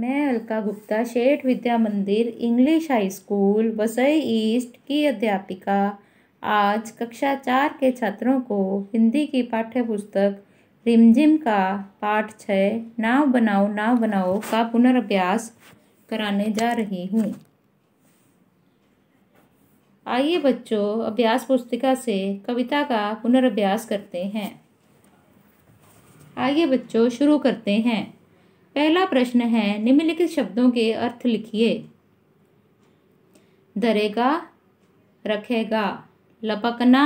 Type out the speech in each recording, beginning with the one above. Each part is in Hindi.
मैं Alka Gupta Sheth Vidya Mandir English high school Vasai east की अध्यापिका आज कक्षा चार के छात्रों को हिंदी की पाठ्य पुस्तक रिमझिम का पाठ छः नाव बनाओ नाव बनाओ का पुनर्भ्यास कराने जा रही हूँ आइए बच्चों अभ्यास पुस्तिका से कविता का पुनर्भ्यास करते हैं आइए बच्चों शुरू करते हैं पहला प्रश्न है निम्नलिखित शब्दों के अर्थ लिखिए धरेगा रखेगा लपकना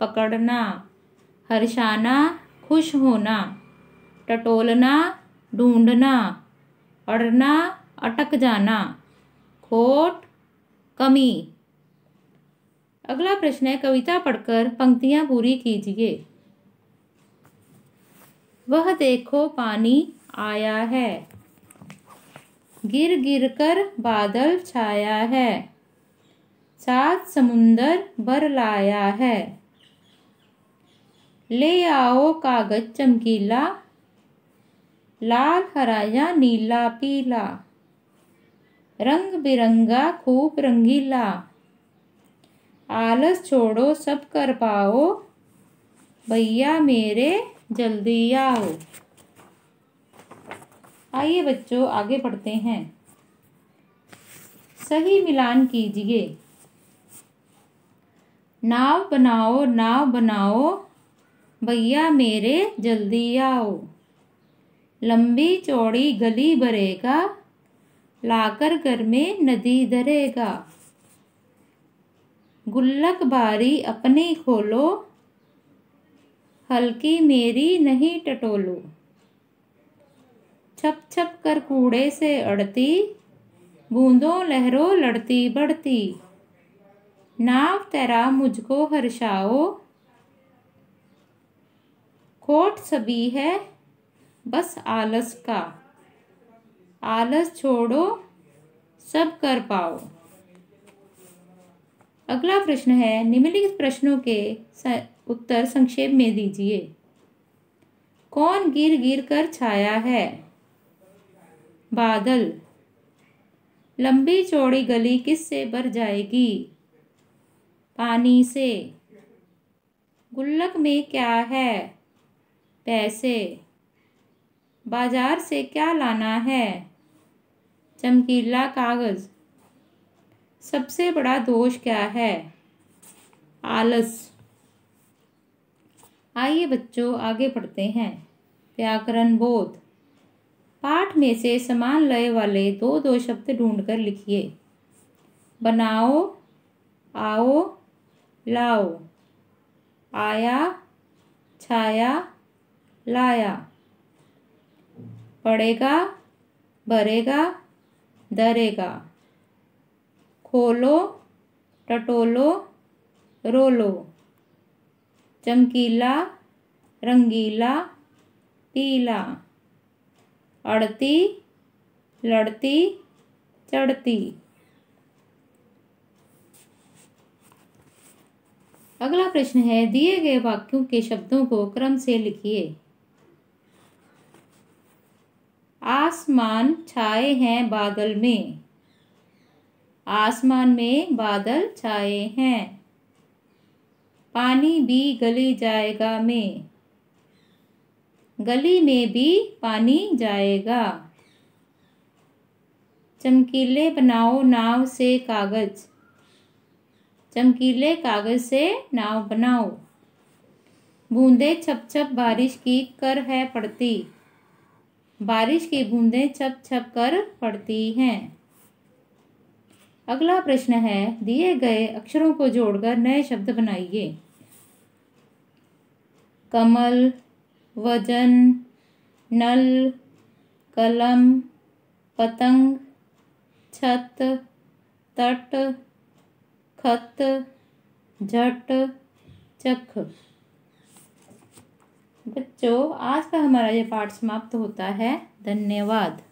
पकड़ना हर्षाना खुश होना टटोलना ढूंढना अड़ना अटक जाना खोट कमी अगला प्रश्न है कविता पढ़कर पंक्तियां पूरी कीजिए वह देखो पानी आया है गिर गिर कर बादल छाया है सात समुंदर भर लाया है ले आओ कागज चमकीला लाल हरा या नीला पीला रंग बिरंगा खूब रंगीला आलस छोड़ो सब कर पाओ भैया मेरे जल्दी आओ आइए बच्चों आगे पढ़ते हैं सही मिलान कीजिए नाव बनाओ नाव बनाओ भैया मेरे जल्दी आओ लंबी चौड़ी गली भरेगा लाकर घर में नदी धरेगा गुल्लक बारी अपनी खोलो हल्की मेरी नहीं टटोलो छप छप कर कूड़े से अड़ती बूंदों लहरों लड़ती बढ़ती नाव तेरा मुझको हर्षाओ खोट सभी है बस आलस का आलस छोड़ो सब कर पाओ अगला प्रश्न है निम्नलिखित प्रश्नों के उत्तर संक्षेप में दीजिए कौन गिर गिर कर छाया है बादल लंबी चौड़ी गली किस से भर जाएगी पानी से गुल्लक में क्या है पैसे बाजार से क्या लाना है चमकीला कागज़ सबसे बड़ा दोष क्या है आलस आइए बच्चों आगे पढ़ते हैं व्याकरण बोध पाठ में से समान लय वाले दो दो शब्द ढूंढकर लिखिए बनाओ आओ लाओ आया छाया लाया पड़ेगा भरेगा धरेगा खोलो टटोलो रोलो चमकीला रंगीला पीला अड़ती लड़ती चढ़ती अगला प्रश्न है दिए गए वाक्यों के शब्दों को क्रम से लिखिए आसमान छाए हैं बादल में आसमान में बादल छाए हैं पानी भी गली जाएगा में गली में भी पानी जाएगा चमकीले बनाओ नाव से कागज चमकीले कागज से नाव बनाओ बूंदे छप छप बारिश की कर है पड़ती बारिश की बूंदे छप छप कर पड़ती हैं अगला प्रश्न है दिए गए अक्षरों को जोड़कर नए शब्द बनाइए कमल वजन नल कलम पतंग छत तट खत झट चख बच्चों आज का हमारा ये पाठ समाप्त होता है धन्यवाद